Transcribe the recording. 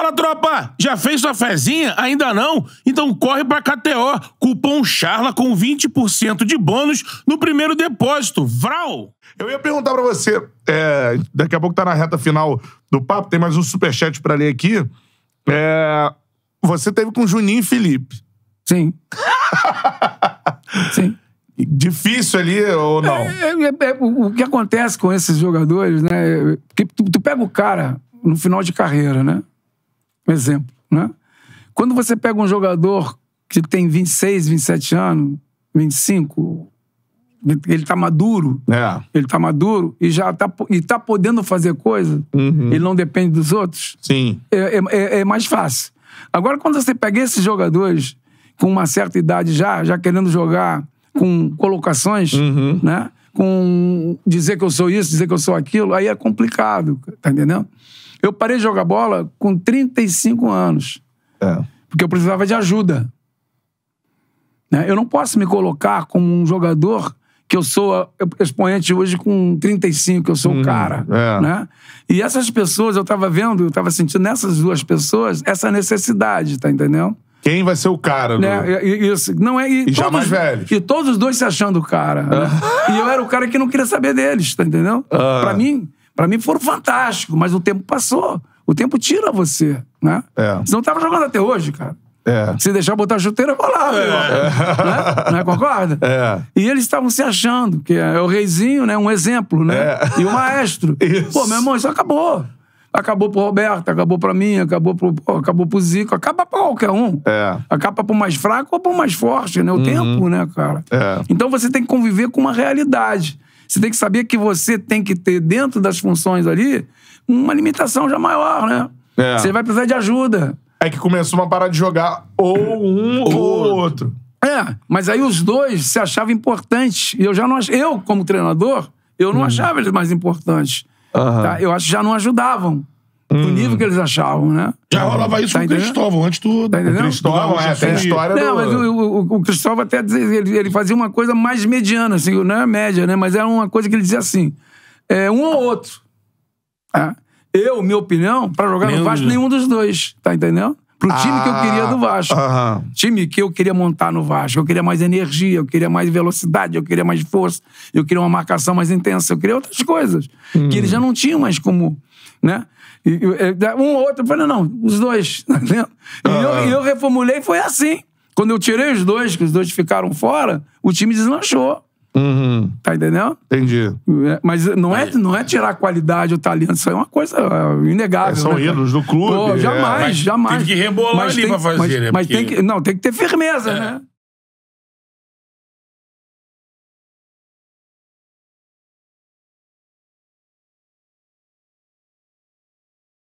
Fala, tropa! Já fez sua fezinha? Ainda não? Então corre pra KTO. Cupom CHARLA com 20% de bônus no primeiro depósito. Vral! Eu ia perguntar pra você, é, daqui a pouco tá na reta final do papo, tem mais um superchat pra ler aqui. É, você teve com Juninho e Felipe. Sim. Sim. Difícil ali ou não? É, é, é, é o que acontece com esses jogadores, né? Porque tu, tu pega o cara no final de carreira, né? Um exemplo, né? Quando você pega um jogador que tem 26, 27 anos, 25, ele está maduro. É. Ele está maduro e já tá, e tá podendo fazer coisa. Uhum. Ele não depende dos outros. Sim. É, é, é, é, mais fácil. Agora, quando você pega esses jogadores com uma certa idade já, já querendo jogar com colocações, uhum. né? com dizer que eu sou isso, dizer que eu sou aquilo, aí é complicado, tá entendendo? Eu parei de jogar bola com 35 anos. É. Porque eu precisava de ajuda. Né? Eu não posso me colocar como um jogador que eu sou expoente hoje com 35, eu sou hum, cara. É. Né? E essas pessoas, eu estava vendo, eu estava sentindo nessas duas pessoas essa necessidade, tá entendendo? Quem vai ser o cara? Do... Isso. Né? Assim, não é, e, e todos, já mais E todos os dois se achando o cara. Né? Ah. e eu era o cara que não queria saber deles, tá entendendo? Ah. Pra mim, para mim foram fantásticos, mas o tempo passou. O tempo tira você, né? É. não tava jogando até hoje, cara. É. Se deixar botar chuteira, vou lá, é. Né? Não é, concorda? É. E eles estavam se achando, que é o reizinho, né? Um exemplo, né? É. E o maestro. Isso. Pô, meu irmão, isso acabou. Acabou pro Roberto, acabou pra mim, acabou pro, acabou pro Zico, acaba pra qualquer um. É. Acaba pro mais fraco ou pro mais forte, né? O uhum. tempo, né, cara? É. Então você tem que conviver com uma realidade. Você tem que saber que você tem que ter dentro das funções ali uma limitação já maior, né? É. Você vai precisar de ajuda. É que começou uma parada de jogar ou um ou, ou outro. É, mas aí os dois se achavam importantes. E eu já não Eu, como treinador, eu não uhum. achava eles mais importantes. Uhum. Tá? Eu acho que já não ajudavam. Hum. nível que eles achavam, né? Já rolava isso tá com o Cristóvão, antes do, tá entendendo? Cristóvão, do é, tem a história Não, do... mas o, o, o, Cristóvão até dizia, ele, ele, fazia uma coisa mais mediana, assim, não é média, né? Mas era uma coisa que ele dizia assim, é, um ou outro. É. Eu, minha opinião, para jogar Meu não faz nenhum dos dois, tá entendendo? pro time ah, que eu ah, queria do Vasco. Uh -huh. Time que eu queria montar no Vasco. Eu queria mais energia, eu queria mais velocidade, eu queria mais força, eu queria uma marcação mais intensa, eu queria outras coisas. Hum. Que eles já hum. não tinham mais como. Né? E, e, é, um ou outro, eu falei, não, os dois. Tá e uh -huh. eu, eu reformulei, foi assim. Quando eu tirei os dois, que os dois ficaram fora, o time deslanchou. Uhum. Tá entendendo? Entendi. É, mas não é, não é tirar a qualidade ou talento, isso aí é uma coisa é, inegável. É, são né? ídolos do clube. Pô, é. jamais, jamais. Tem que rebolar mas ali tem, pra fazer, mas, né? Mas porque... tem que, não, tem que ter firmeza, é. né?